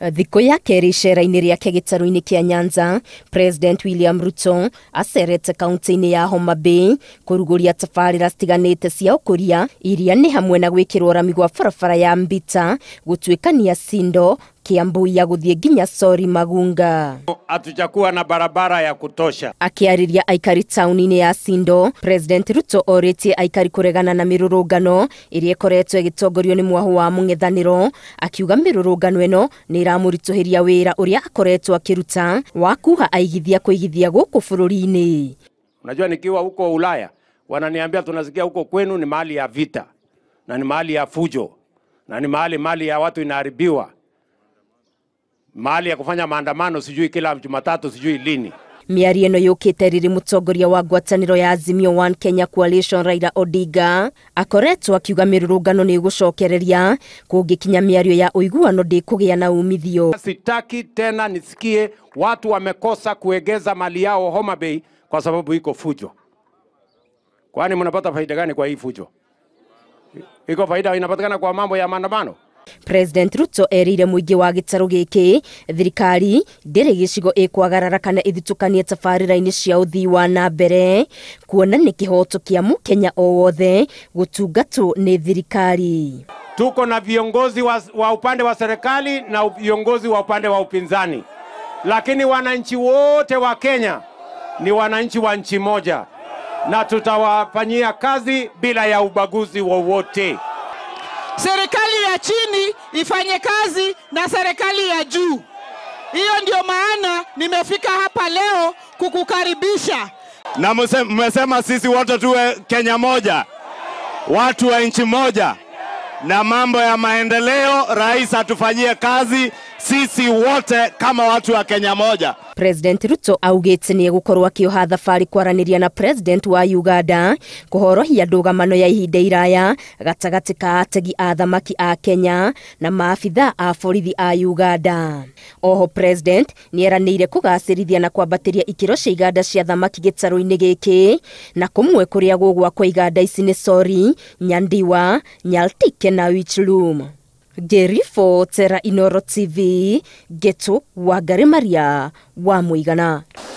thikå ya kerä icera-inä rä ake gä tarå-inä a Nyanza, President William Ruto acerete kaunti-inä ya Homa Bay kũrugũria tabarĩra te cia ria iria nä hamwe na gwĩkĩrwo rami gwa barabara ya Mbita, gũtuĩkania cindo Kiambu ya guthie nginya Sori Magunga. Hatujakuwa na barabara ya kutosha. Akiariria aikari taũni ya Sindo, President Ruto oreti aikari kuregana na mĩrũrũngano ĩrĩa ĩkoretwo ĩgĩtongorio nĩ mwahũ wa mũng'ethanĩro, akiuga mĩrũrũngano ĩno nĩ ĩramũritũhĩria wĩra ũrĩa akoretwo akĩruta wa kuha aigithia kũigithia gũkũ bũrũri-inĩ. Unajua, nikiwa huko Ulaya wananiambia tunasikia huko kwenu ni mali ya vita na ni mali ya fujo na ni mali mali ya watu inaharibiwa mahali ya kufanya maandamano, sijui kila Jumatatu, sijui lini. miari ino yukite riri mutongoria wa ngwataniro ya Azimio One Kenya Coalition Raila Odinga akoretwo akiuga mirurungano ni gucokereria kungikinya miario ya uiguano ndikugia na umithio. Sitaki tena nisikie watu wamekosa kuegeza mali yao Homa Bay kwa sababu iko fujo. Kwani mnapata faida gani kwa hii fujo? Iko faida inapatikana kwa mambo ya maandamano? president ruto erire muingi wa gitaro giki thirikari ndiri gicigo ikwagarara kana ithitũkanie tabarĩra-inĩ cia ũthii wa na mbere kuona nĩ kĩhoto kĩa mũkenya o wothe gũtungatwo nĩ thirikari tuko na viongozi wa, wa upande wa serikali na viongozi wa upande wa upinzani lakini wananchi wote wa kenya ni wananchi wa nchi moja na tutawafanyia kazi bila ya ubaguzi wowote serikali ya chini ifanye kazi na serikali ya juu. Hiyo ndio maana nimefika hapa leo kukukaribisha. Na mmesema sisi wote tuwe Kenya moja, watu wa nchi moja, na mambo ya maendeleo, rais atufanyie kazi sisi wote kama watu wa Kenya moja. President Ruto augite ni gukorwa kioha thabari kwaraniria na president wa Uganda kuhorohia ndũgamano ya ihinda iraya gatagati ka ategi a thamaki a Kenya na maabitha a borithi a Uganda. Oho president ni eranĩire kũgacĩrithia na kwambatĩria ikĩro cia iganda cia thamaki gitaru inĩ giki na kũmwe kũrĩa kwa iganda ici ni Sori, Nyandiwa, Nyaltike na Wichloom tera inoro TV, Ngetu wa Maria wa Mũigana.